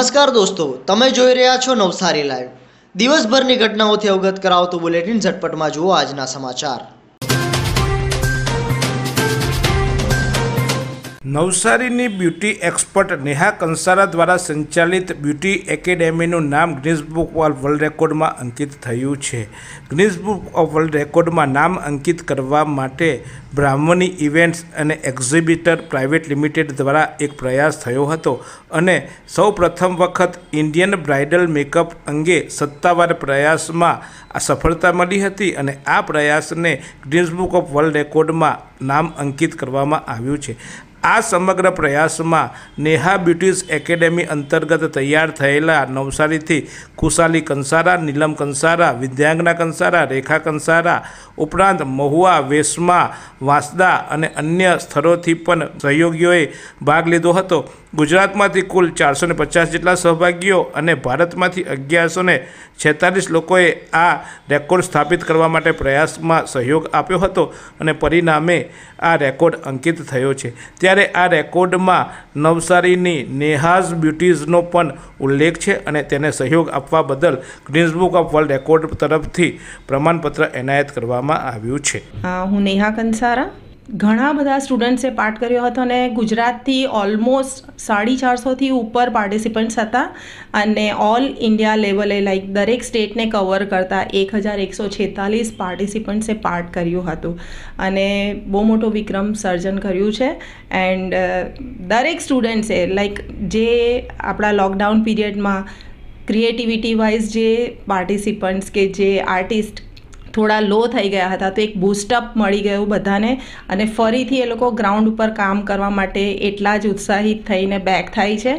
નમસ્કાર દોસ્તો તમે જોઈ રહ્યા છો નવસારી લાઈવ દિવસભરની ઘટનાઓથી અવગત કરાવતું બુલેટિન ઝટપટમાં જુઓ આજના સમાચાર નવસારીની બ્યુટી એક્સપર્ટ નેહા કંસારા દ્વારા સંચાલિત બ્યુટી એકેડેમીનું નામ ગ્રીન્સ બુક ઓફ વર્લ્ડ રેકોર્ડમાં અંકિત થયું છે ગ્રીન્સ બુક ઓફ વર્લ્ડ રેકોર્ડમાં નામ અંકિત કરવા માટે બ્રાહ્મણી ઇવેન્ટ્સ અને એક્ઝિબિટર પ્રાઇવેટ લિમિટેડ દ્વારા એક પ્રયાસ થયો હતો અને સૌ પ્રથમ વખત ઇન્ડિયન બ્રાઇડલ મેકઅપ અંગે સત્તાવાર પ્રયાસમાં આ સફળતા મળી હતી અને આ પ્રયાસને ગ્રીન્સ બુક ઓફ વર્લ્ડ રેકોર્ડમાં નામ અંકિત કરવામાં આવ્યું છે આ સમગ્ર પ્રયાસમાં નેહા બ્યુટીઝ એકેડેમી અંતર્ગત તૈયાર થયેલા નવસારીથી કુશાલી કંસારા નીલમ કંસારા વિદ્યાંગના કંસારા રેખા કંસારા ઉપરાંત મહુવા વેસમા વાંસદા અને અન્ય સ્થળોથી પણ સહયોગીઓએ ભાગ લીધો હતો ગુજરાતમાંથી કુલ ચારસો ને પચાસ જેટલા સહભાગીઓ અને ભારતમાંથી અગિયારસો ને છેતાલીસ લોકોએ આ રેકોર્ડ સ્થાપિત કરવા માટે પ્રયાસમાં સહયોગ આપ્યો હતો અને પરિણામે આ રેકોર્ડ અંકિત થયો છે ત્યારે આ રેકોર્ડમાં નવસારીની નેહાઝ બ્યુટીઝનો પણ ઉલ્લેખ છે અને તેને સહયોગ આપવા બદલ Guinness book of world record તરફથી પ્રમાણપત્ર એનાયત કરવામાં આવ્યું છે હું નેહા કંસારા ઘણા બધા સ્ટુડન્ટ્સે પાર્ટ કર્યો હતો અને ગુજરાતથી ઓલમોસ્ટ સાડી ચારસોથી ઉપર પાર્ટિસિપન્ટ્સ હતા અને ઓલ ઇન્ડિયા લેવલે લાઈક દરેક સ્ટેટને કવર કરતા એક હજાર એકસો છેતાલીસ પાર્ટિસિપન્ટ્સે પાર્ટ કર્યું હતું અને બહુ મોટો વિક્રમ સર્જન કર્યું છે એન્ડ દરેક સ્ટુડન્ટ્સે લાઈક જે આપણા લોકડાઉન પીરિયડમાં ક્રિએટિવિટી વાઇઝ જે પાર્ટિસિપન્ટ્સ કે જે આર્ટિસ્ટ થોડા લો થઈ ગયા હતા તો એક બૂસ્ટઅપ મળી ગયું બધાને અને ફરીથી એ લોકો ગ્રાઉન્ડ ઉપર કામ કરવા માટે એટલા જ ઉત્સાહિત થઈને બેક થાય છે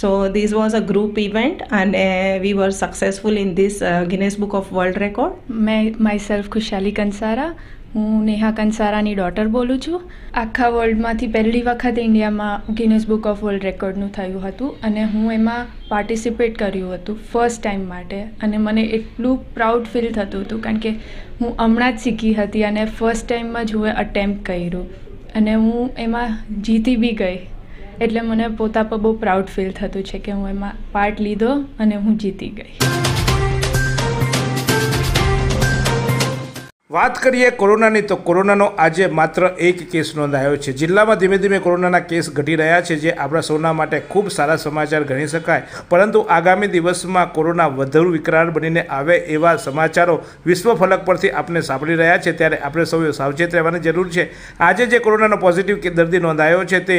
so this was a group event અને we were successful in this Guinness book of world record મેં માય સેલ્ફ ખુશાલી કંસારા હું નેહા કંસારાની ડોટર બોલું છું આખા વર્લ્ડમાંથી પહેલી વખત ઇન્ડિયામાં ગિનસ બુક ઓફ વર્લ્ડ રેકોર્ડનું થયું હતું અને હું એમાં પાર્ટિસિપેટ કર્યું હતું ફર્સ્ટ ટાઈમ માટે અને મને એટલું પ્રાઉડ ફીલ થતું હતું કારણ કે હું હમણાં જ શીખી હતી અને ફર્સ્ટ ટાઈમમાં જ હું અટેમ્પ કર્યું અને હું એમાં જીતી બી ગઈ એટલે મને પોતા પર બહુ પ્રાઉડ ફીલ થતું છે કે હું એમાં પાર્ટ લીધો અને હું જીતી ગઈ વાત કરીએ કોરોનાની તો કોરોનાનો આજે માત્ર એક કેસ નોંધાયો છે જિલ્લામાં ધીમે ધીમે કોરોનાના કેસ ઘટી રહ્યા છે જે આપણા સૌના માટે ખૂબ સારા સમાચાર ગણી શકાય પરંતુ આગામી દિવસમાં કોરોના વધુ વિકરાળ બનીને આવે એવા સમાચારો વિશ્વ ફલક પરથી આપણે સાંભળી રહ્યા છે ત્યારે આપણે સૌએ સાવચેત રહેવાની જરૂર છે આજે જે કોરોનાનો પોઝિટિવ દર્દી નોંધાયો છે તે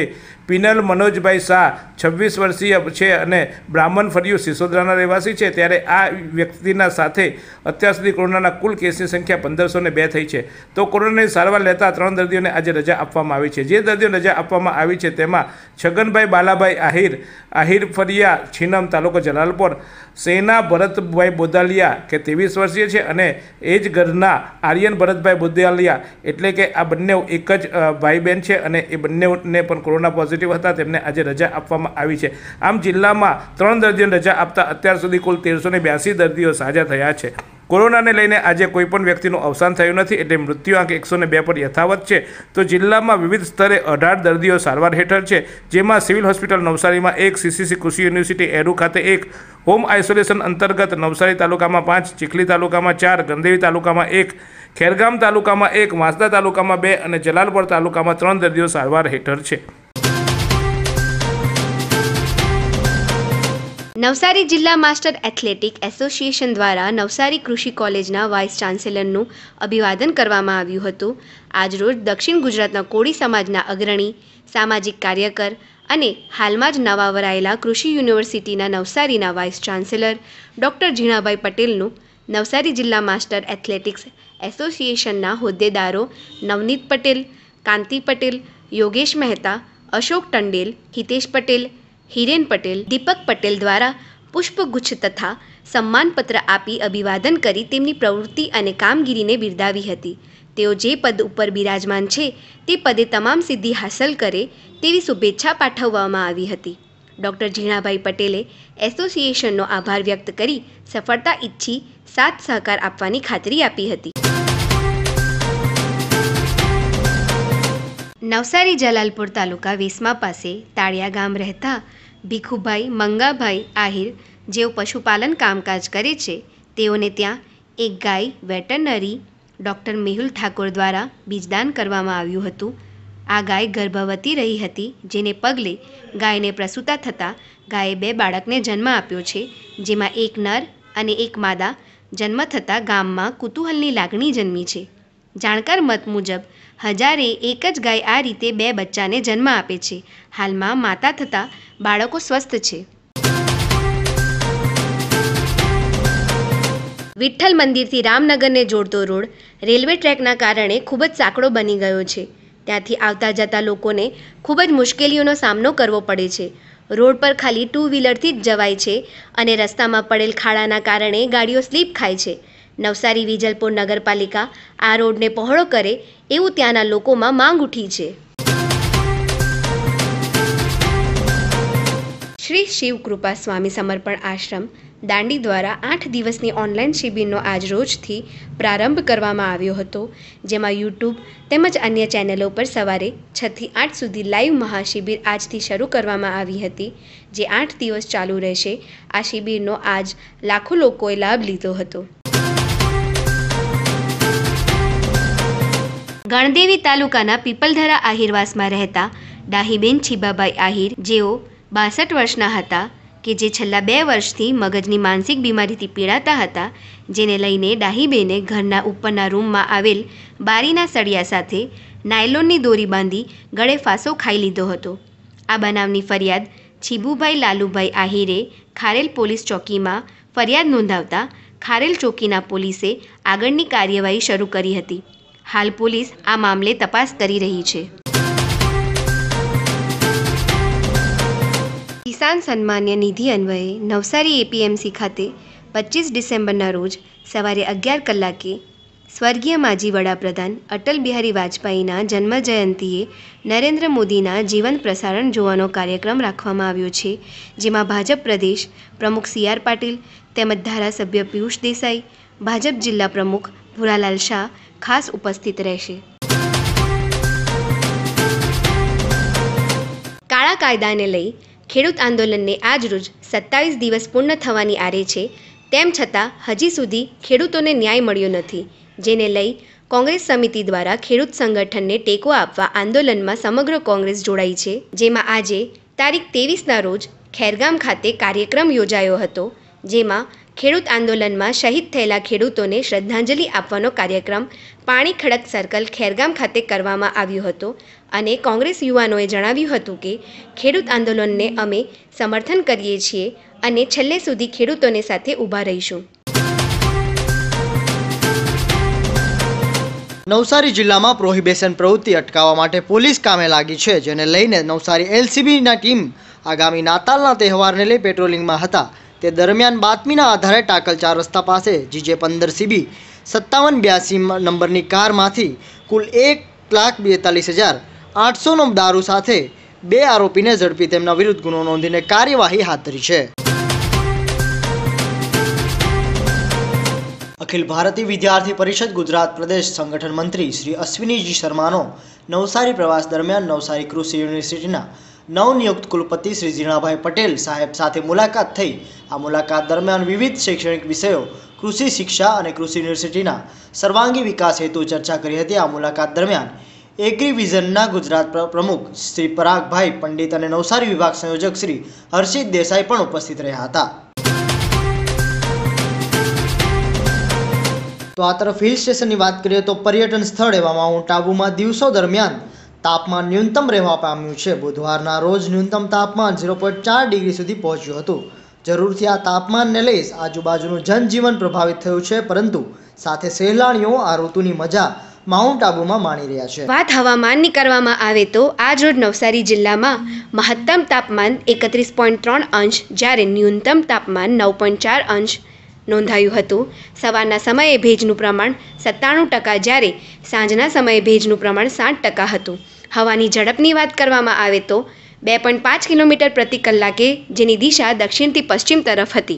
પિનલ મનોજભાઈ શાહ છવ્વીસ વર્ષીય છે અને બ્રાહ્મણ ફર્યું સિસોદરાના રહેવાસી છે ત્યારે આ વ્યક્તિના સાથે અત્યાર સુધી કોરોનાના કુલ કેસની સંખ્યા પંદરસો અને બે થઈ છે તો કોરોનાની સારવાર લેતા ત્રણ દર્દીઓને આજે રજા આપવામાં આવી છે જે દર્દીઓને રજા આપવામાં આવી છે તેમાં છગનભાઈ બાલાભાઈ આહિર આહિર ફરિયા છીનમ તાલુકો જલાલપોર સેના ભરતભાઈ બોદાલિયા કે ત્રેવીસ વર્ષીય છે અને એ જ ઘરના આર્યન ભરતભાઈ બોદાલિયા એટલે કે આ બંને એક જ ભાઈ બહેન છે અને એ બંનેને પણ કોરોના પોઝિટિવ હતા તેમને આજે રજા આપવામાં આવી છે આમ જિલ્લામાં ત્રણ દર્દીઓને રજા આપતા અત્યાર સુધી કુલ તેરસો બ્યાસી દર્દીઓ સાજા થયા છે કોરોનાને લઈને આજે કોઈપણ વ્યક્તિનું અવસાન થયું નથી એટલે મૃત્યુ આંક એકસો બે પર યથાવત છે તો જિલ્લામાં વિવિધ સ્તરે અઢાર દર્દીઓ સારવાર હેઠળ છે જેમાં સિવિલ હોસ્પિટલ નવસારીમાં એક સીસીસી કૃષિ યુનિવર્સિટી એરુ ખાતે એક હોમ આઇસોલેશન અંતર્ગત નવસારી તાલુકામાં પાંચ ચીખલી તાલુકામાં ચાર ગંદેવી તાલુકામાં એક ખેરગામ તાલુકામાં એક વાંસદા તાલુકામાં બે અને જલાલપોર તાલુકામાં ત્રણ દર્દીઓ સારવાર હેઠળ છે નવસારી જિલ્લા માસ્ટર એથ્લેટિક એસોસિએશન દ્વારા નવસારી કૃષિ કોલેજના વાઇસ ચાન્સેલરનું અભિવાદન કરવામાં આવ્યું હતું આજરોજ દક્ષિણ ગુજરાતના કોળી સમાજના અગ્રણી સામાજિક કાર્યકર અને હાલમાં જ નવા વરાયેલા કૃષિ યુનિવર્સિટીના નવસારીના વાઇસ ચાન્સેલર ડૉક્ટર ઝીણાભાઈ પટેલનું નવસારી જિલ્લા માસ્ટર એથ્લેટિક્સ એસોસિએશનના હોદ્દેદારો નવનીત પટેલ કાંતિ પટેલ યોગેશ મહેતા અશોક ટંડેલ હિતેશ પટેલ હિરેન પટેલ દીપક પટેલ દ્વારા પુષ્પગુચ્છ તથા સન્માનપત્ર આપી અભિવાદન કરી તેમની પ્રવૃત્તિ અને કામગીરીને બિરદાવી હતી તેઓ જે પદ ઉપર બિરાજમાન છે તે પદે તમામ સિદ્ધિ હાંસલ કરે તેવી શુભેચ્છા પાઠવવામાં આવી હતી ડૉક્ટર ઝીણાભાઈ પટેલે એસોસિએશનનો આભાર વ્યક્ત કરી સફળતા ઈચ્છી સાથ સહકાર આપવાની ખાતરી આપી હતી નવસારી જલાલપુર તાલુકા વેસમા પાસે તાળિયા ગામ રહેતા ભીખુભાઈ મંગાભાઈ આહિર જેઓ પશુપાલન કામકાજ કરે છે તેઓને ત્યાં એક ગાય વેટરનરી ડૉક્ટર મેહુલ ઠાકોર દ્વારા બીજદાન કરવામાં આવ્યું હતું આ ગાય ગર્ભવતી રહી હતી જેને પગલે ગાયને પ્રસૂતા થતાં ગાયે બે બાળકને જન્મ આપ્યો છે જેમાં એક નર અને એક માદા જન્મ થતાં ગામમાં કુતૂહલની લાગણી જન્મી છે જાણકાર મત મુજબ હજારે એક જ ગાય આ રીતે બે બચ્ચાને જન્મ આપે છે હાલમાં માતા થતાં બાળકો સ્વસ્થ છે વિઠ્ઠલ મંદિરથી રામનગરને જોડતો રોડ રેલવે ટ્રેકના કારણે ખૂબ જ સાંકડો બની ગયો છે ત્યાંથી આવતા જતા લોકોને ખૂબ જ મુશ્કેલીઓનો સામનો કરવો પડે છે રોડ પર ખાલી ટુ વ્હીલરથી જ જવાય છે અને રસ્તામાં પડેલ ખાડાના કારણે ગાડીઓ સ્લીપ ખાય છે નવસારી વિજલપુર નગરપાલિકા આ રોડને પહોળો કરે એવું ત્યાંના લોકોમાં માંગ ઉઠી છે શ્રી શિવ કૃપા સ્વામી સમર્પણ આશ્રમ દાંડી દ્વારા આઠ દિવસની ઓનલાઈન શિબિરનો આજરોજથી પ્રારંભ કરવામાં આવ્યો હતો જેમાં યુટ્યુબ તેમજ અન્ય ચેનલો પર સવારે છથી આઠ સુધી લાઈવ મહાશિબિર આજથી શરૂ કરવામાં આવી હતી જે આઠ દિવસ ચાલુ રહેશે આ શિબિરનો આજ લાખો લોકોએ લાભ લીધો હતો ગણદેવી તાલુકાના પીપલધરા આહિરવાસમાં રહેતા ડાહીબેન છીબાબાઈ આહિર જેઓ બાસઠ વર્ષના હતા કે જે છેલ્લા બે વર્ષથી મગજની માનસિક બીમારીથી પીડાતા હતા જેને લઈને ડાહીબેને ઘરના ઉપરના રૂમમાં આવેલ બારીના સળિયા સાથે નાયલોનની દોરી બાંધી ગળે ફાંસો ખાઈ લીધો હતો આ બનાવની ફરિયાદ છીબુભાઈ લાલુભાઈ આહિરે ખારેલ પોલીસ ચોકીમાં ફરિયાદ નોંધાવતા ખારેલ ચોકીના પોલીસે આગળની કાર્યવાહી શરૂ કરી હતી હાલ પોલીસ આ મામલે તપાસ કરી રહી છે કિસાન સન્માન્ય નિધિ અન્વયે નવસારી એપીએમસી ખાતે પચીસ ડિસેમ્બરના રોજ સવારે અગિયાર કલાકે સ્વર્ગીય માજી વડાપ્રધાન અટલ બિહારી વાજપેયીના જન્મ જયંતીએ નરેન્દ્ર મોદીના જીવન પ્રસારણ જોવાનો કાર્યક્રમ રાખવામાં આવ્યો છે જેમાં ભાજપ પ્રદેશ પ્રમુખ સી આર પાટીલ તેમજ ધારાસભ્ય પિયુષ દેસાઈ ભાજપ જિલ્લા પ્રમુખ ભુરાલાલ શાહ ખાસ ઉપસ્થિત રહેશે કાળા કાયદાને લઈ ખેડૂત આંદોલનને આજરોજ સત્તાવીસ દિવસ પૂર્ણ થવાની આરે છે તેમ છતાં હજી સુધી ખેડૂતોને ન્યાય મળ્યો નથી જેને લઈ કોંગ્રેસ સમિતિ દ્વારા ખેડૂત સંગઠનને ટેકો આપવા આંદોલનમાં સમગ્ર કોંગ્રેસ જોડાઈ છે જેમાં આજે તારીખ તેવીસના રોજ ખેરગામ ખાતે કાર્યક્રમ યોજાયો હતો જેમાં ખેડૂત આંદોલનમાં શહીદ થયેલા ખેડૂતોને શ્રદ્ધાંજલિ આપવાનો કાર્યક્રમ પાણી ખડક સર્કલ ખેરગામ ખાતે કરવામાં આવ્યો હતો અને કોંગ્રેસ યુવાનોએ જણાવ્યું હતું કે ખેડૂત આંદોલનને અમે સમર્થન કરીએ છીએ અને છેલ્લે સુધી ખેડૂતોને સાથે ઊભા રહીશું નવસારી જિલ્લામાં પ્રોહિબેશન પ્રવૃત્તિ અટકાવવા માટે પોલીસ કામે લાગી છે જેને લઈને નવસારી એલસીબીના ટીમ આગામી નાતાલના તહેવારને લઈ પેટ્રોલિંગમાં હતા તે દરમિયાન બાતમીના આધારે ટાકલ ચાર રસ્તા પાસે જીજે પંદર સીબી સત્તાવન બ્યાસી નંબરની કારમાંથી કુલ એક લાખ બેતાલીસ હજાર આઠસોનો દારૂ સાથે બે આરોપીને ઝડપી તેમના વિરુદ્ધ ગુનો નોંધીને કાર્યવાહી હાથ ધરી છે અખિલ ભારતીય વિદ્યાર્થી પરિષદ ગુજરાત પ્રદેશ સંગઠન મંત્રી શ્રી અશ્વિનીજી શર્માનો નવસારી પ્રવાસ દરમિયાન નવસારી કૃષિ યુનિવર્સિટીના નવનિયુક્ત કુલપતિ શ્રી ઝીણાભાઈ પટેલ સાહેબ સાથે મુલાકાત થઈ આ મુલાકાત દરમિયાન વિવિધ શૈક્ષણિક વિષયો કૃષિ શિક્ષા અને કૃષિ યુનિવર્સિટીના સર્વાંગી વિકાસ હેતુ ચર્ચા કરી હતી આ મુલાકાત દરમિયાન એગ્રીવિઝનના ગુજરાત પ્રમુખ શ્રી પરાગભાઈ પંડિત અને નવસારી વિભાગ સંયોજક શ્રી હર્ષિત દેસાઈ પણ ઉપસ્થિત રહ્યા હતા તો આ તરફ હિલ સ્ટેશનની વાત કરીએ તો પર્યટન સ્થળ એવા માઉન્ટ આબુમાં દિવસો દરમિયાન તાપમાન ન્યૂનતમ રહેવા પામ્યું છે બુધવારના રોજ ન્યૂનતમ તાપમાન ઝીરો પોઈન્ટ ચાર ડિગ્રી સુધી પહોંચ્યું હતું જરૂરથી આ તાપમાનને લઈ આજુબાજુનું જનજીવન પ્રભાવિત થયું છે પરંતુ સાથે સહેલાણીઓ આ ઋતુની મજા માઉન્ટ આબુમાં માણી રહ્યા છે વાત હવામાનની કરવામાં આવે તો આજ રોજ નવસારી જિલ્લામાં મહત્તમ તાપમાન એકત્રીસ પોઈન્ટ ત્રણ અંશ જ્યારે ન્યૂનતમ તાપમાન નવ પોઈન્ટ ચાર અંશ નોંધાયું હતું સવારના સમયે ભેજનું પ્રમાણ સત્તાણું ટકા જ્યારે સાંજના સમયે ભેજનું પ્રમાણ સાઠ ટકા હતું હવાની ઝડપની વાત કરવામાં આવે તો બે પોઈન્ટ પાંચ કિલોમીટર પ્રતિ કલાકે જેની દિશા દક્ષિણથી પશ્ચિમ તરફ હતી